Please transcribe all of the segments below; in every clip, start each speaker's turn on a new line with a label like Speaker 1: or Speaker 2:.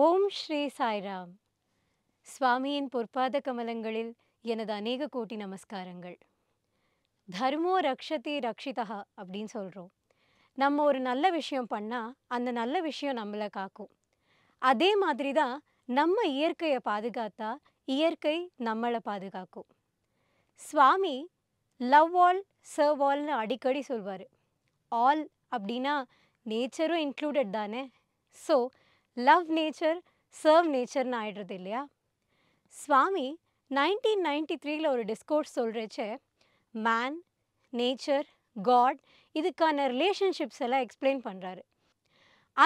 Speaker 1: ஓம் ஸ்ரீ சாய்ராம் சுவாமியின் பொற்பாத கமலங்களில் எனது அநேக கோட்டி நமஸ்காரங்கள் தர்மோ ரக்ஷதி ரக்ஷிதா அப்படின்னு சொல்கிறோம் நம்ம ஒரு நல்ல விஷயம் பண்ணால் அந்த நல்ல விஷயம் நம்மளை காக்கும் அதே மாதிரி தான் நம்ம இயற்கையை பாதுகாத்தா இயற்கை நம்மளை பாதுகாக்கும் சுவாமி லவ் ஆல் சர்வ் ஆல்னு அடிக்கடி சொல்வார் ஆல் அப்படின்னா நேச்சரும் இன்க்ளூடட் தானே ஸோ லவ் நேச்சர் சர்வ் நேச்சர்னு ஆயிடுறது இல்லையா சுவாமி நைன்டீன் நைன்டி த்ரீல ஒரு டிஸ்கோர்ஸ் சொல்கிறச்சே மேன் நேச்சர் காட் இதுக்கான ரிலேஷன்ஷிப்ஸ் எல்லாம் எக்ஸ்பிளைன் பண்ணுறாரு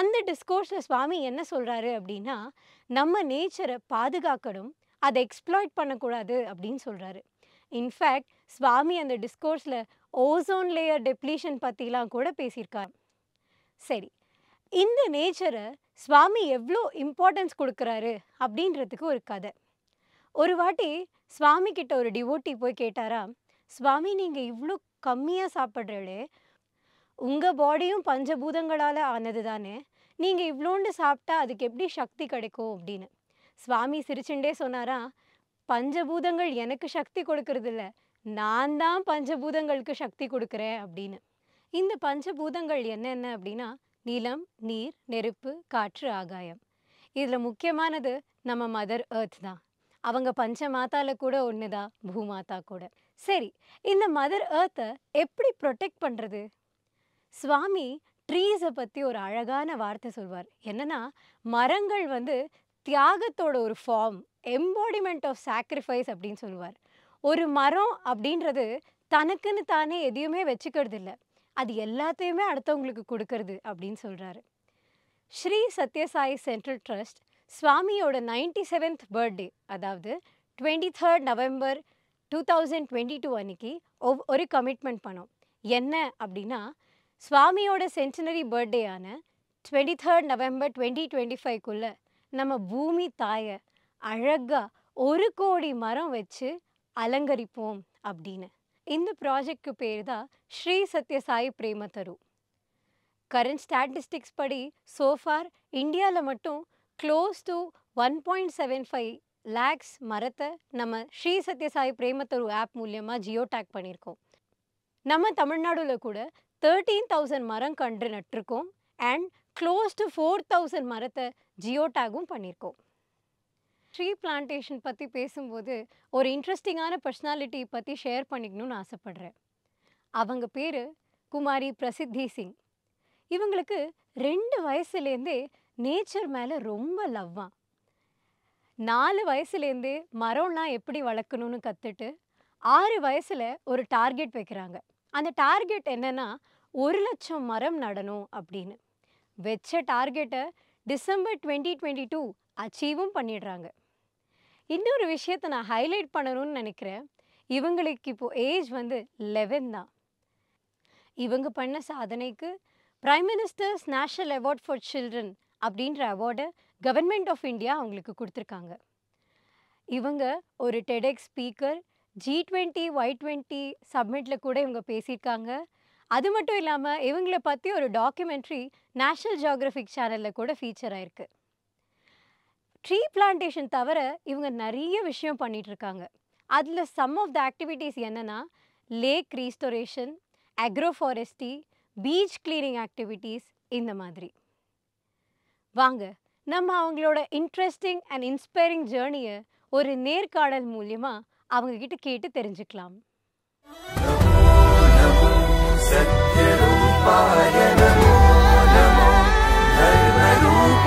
Speaker 1: அந்த டிஸ்கோர்ஸில் சுவாமி என்ன சொல்கிறாரு அப்படின்னா நம்ம நேச்சரை பாதுகாக்கணும் அதை எக்ஸ்ப்ளாய்ட் பண்ணக்கூடாது அப்படின்னு சொல்கிறாரு இன்ஃபேக்ட் சுவாமி அந்த டிஸ்கோர்ஸில் ஓசோன் லேயர் டெப்ளீஷன் பற்றிலாம் கூட பேசியிருக்கார் சரி இந்த நேச்சரை சுவாமி எவ்வளோ இம்பார்ட்டன்ஸ் கொடுக்குறாரு அப்படின்றதுக்கு ஒரு கதை ஒரு வாட்டி சுவாமி கிட்ட ஒரு டிவோட்டி போய் கேட்டாரா சுவாமி நீங்கள் இவ்வளோ கம்மியாக சாப்பிட்றீங்களே உங்கள் பாடியும் பஞ்சபூதங்களால் ஆனது தானே நீங்கள் இவ்வளோண்டு சாப்பிட்டா அதுக்கு எப்படி சக்தி கிடைக்கும் அப்படின்னு சுவாமி சிரிச்சுண்டே சொன்னாரா பஞ்சபூதங்கள் எனக்கு சக்தி கொடுக்கறதில்ல நான் தான் பஞ்சபூதங்களுக்கு சக்தி கொடுக்குறேன் அப்படின்னு இந்த பஞ்சபூதங்கள் என்னென்ன அப்படின்னா நிலம் நீர் நெருப்பு காற்று ஆகாயம் இதில் முக்கியமானது நம்ம மதர் ஏர்த் தான் அவங்க பஞ்ச மாதாவில் கூட ஒன்று தான் பூமாதா கூட சரி இந்த மதர் ஏர்த்தை எப்படி ப்ரொடெக்ட் பண்ணுறது சுவாமி ட்ரீஸை பற்றி ஒரு அழகான வார்த்தை சொல்வார் என்னென்னா மரங்கள் வந்து தியாகத்தோட ஒரு ஃபார்ம் எம்பாடிமெண்ட் ஆஃப் சாக்ரிஃபைஸ் அப்படின்னு சொல்லுவார் ஒரு மரம் அப்படின்றது தனக்குன்னு தானே எதையுமே வச்சுக்கிறது இல்லை அது எல்லாத்தையுமே அடுத்தவங்களுக்கு கொடுக்கறது அப்படின்னு சொல்கிறாரு ஸ்ரீ சத்யசாய் சென்ட்ரல் ட்ரஸ்ட் சுவாமியோட நைன்டி செவன்த் பர்த்டே அதாவது twenty third November two thousand twenty two அன்னைக்கு ஒவ் ஒரு கமிட்மெண்ட் பண்ணோம் என்ன அப்படின்னா சுவாமியோட சென்டினரி பர்த்டேயான twenty third November twenty twenty ஃபைவ்க்குள்ளே நம்ம பூமி தாயை அழகாக ஒரு கோடி மரம் வச்சு அலங்கரிப்போம் அப்படின்னு இந்த ப்ராஜெக்ட்க்கு பேர் தான் ஸ்ரீ சாய் பிரேமதரு கரண்ட் ஸ்டாட்டிஸ்டிக்ஸ் படி ஃபார் இந்தியாவில் மட்டும் close to one point seven five lakhs மரத்தை நம்ம ஸ்ரீ சத்யசாய் பிரேமத்தரு ஆப் மூலியமாக ஜியோ டேக் பண்ணியிருக்கோம் நம்ம தமிழ்நாடுல கூட தேர்ட்டீன் தௌசண்ட் மரம் கன்று நட்டிருக்கோம் and close to four thousand மரத்தை ஜியோ டேகும் பண்ணியிருக்கோம் ட்ரீ பிளான்டேஷன் பற்றி பேசும்போது ஒரு இன்ட்ரெஸ்டிங்கான பர்சனாலிட்டியை பற்றி ஷேர் பண்ணிக்கணும்னு ஆசைப்பட்றேன் அவங்க பேர் குமாரி பிரசித்தி சிங் இவங்களுக்கு ரெண்டு வயசுலேருந்தே நேச்சர் மேலே ரொம்ப லவ்வாம் நாலு வயசுலேருந்தே மரம்லாம் எப்படி வளர்க்கணும்னு கற்றுட்டு ஆறு வயசில் ஒரு டார்கெட் வைக்கிறாங்க அந்த டார்கெட் என்னென்னா ஒரு லட்சம் மரம் நடணும் அப்படின்னு வச்ச டார்கெட்டை டிசம்பர் டுவெண்ட்டி டுவெண்ட்டி டூ அச்சீவும் பண்ணிடுறாங்க இன்னொரு விஷயத்தை நான் ஹைலைட் பண்ணணும்னு நினைக்கிறேன் இவங்களுக்கு இப்போது ஏஜ் வந்து லெவன் தான் இவங்க பண்ண சாதனைக்கு prime ministers national award for children அப்படின்ற அவார்டை கவர்மெண்ட் ஆஃப் இந்தியா அவங்களுக்கு கொடுத்துருக்காங்க இவங்க ஒரு TEDx speaker G twenty Y twenty சப்மிட்டில் கூட இவங்க பேசியிருக்காங்க அது மட்டும் இல்லாமல் இவங்களை பற்றி ஒரு டாக்குமெண்ட்ரி நேஷ்னல் ஜியாகிரபிக் சேனலில் கூட ஃபீச்சர் ஆயிருக்கு ட்ரீ பிளான்டேஷன் தவிர இவங்க நிறைய விஷயம் பண்ணிகிட்ருக்காங்க அதில் சம் ஆஃப் த ஆக்டிவிட்டீஸ் என்னென்னா lake restoration agro forestry beach cleaning activities இந்த மாதிரி வாங்க நம்ம அவங்களோட இன்ட்ரெஸ்டிங் அண்ட் இன்ஸ்பைரிங் ஜேர்னியை ஒரு நேர்காணல் மூலியமாக அவங்கக்கிட்ட கேட்டு தெரிஞ்சுக்கலாம் சத்யரூபாய நமோ நமோ தர்மரூப